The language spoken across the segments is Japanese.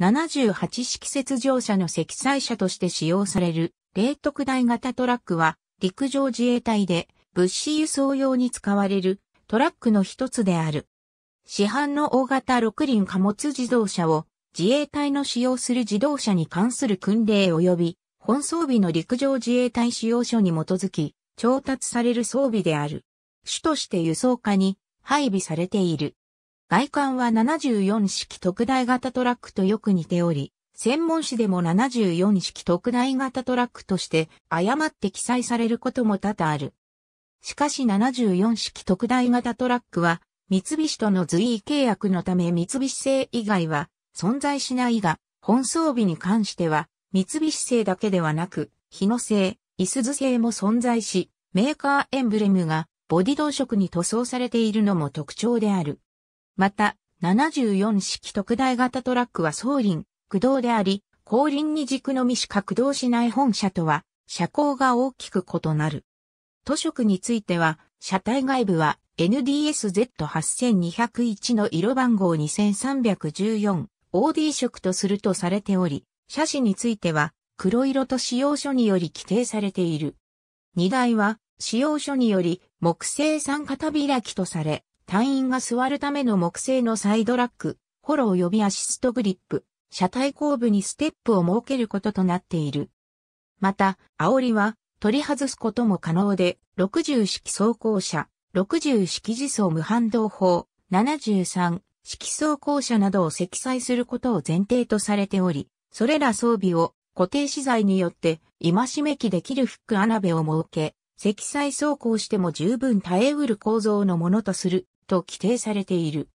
78式雪上車の積載車として使用される、冷特大型トラックは、陸上自衛隊で物資輸送用に使われるトラックの一つである。市販の大型6輪貨物自動車を自衛隊の使用する自動車に関する訓令及び本装備の陸上自衛隊使用書に基づき調達される装備である。主として輸送下に配備されている。外観は74式特大型トラックとよく似ており、専門誌でも74式特大型トラックとして誤って記載されることも多々ある。しかし74式特大型トラックは三菱との随意契約のため三菱製以外は存在しないが、本装備に関しては三菱製だけではなく、日野製、いすず製も存在し、メーカーエンブレムがボディ同色に塗装されているのも特徴である。また、74式特大型トラックは総輪、駆動であり、後輪に軸のみしか駆動しない本車とは、車高が大きく異なる。図色については、車体外部は NDSZ8201 の色番号2314 OD 色とするとされており、車種については黒色と使用書により規定されている。荷台は使用書により木製三型開きとされ、隊員が座るための木製のサイドラック、フォロー及びアシストグリップ、車体後部にステップを設けることとなっている。また、煽りは取り外すことも可能で、60式走行車、60式自走無反動砲、73式走行車などを積載することを前提とされており、それら装備を固定資材によって今しめきできるフック穴部を設け、積載走行しても十分耐えうる構造のものとすると規定されている。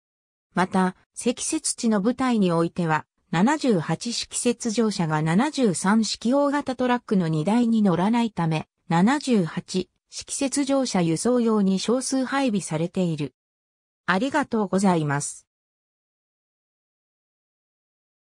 また、積雪地の部隊においては、78式雪上車が73式大型トラックの荷台に乗らないため、78式雪上車輸送用に少数配備されている。ありがとうございます。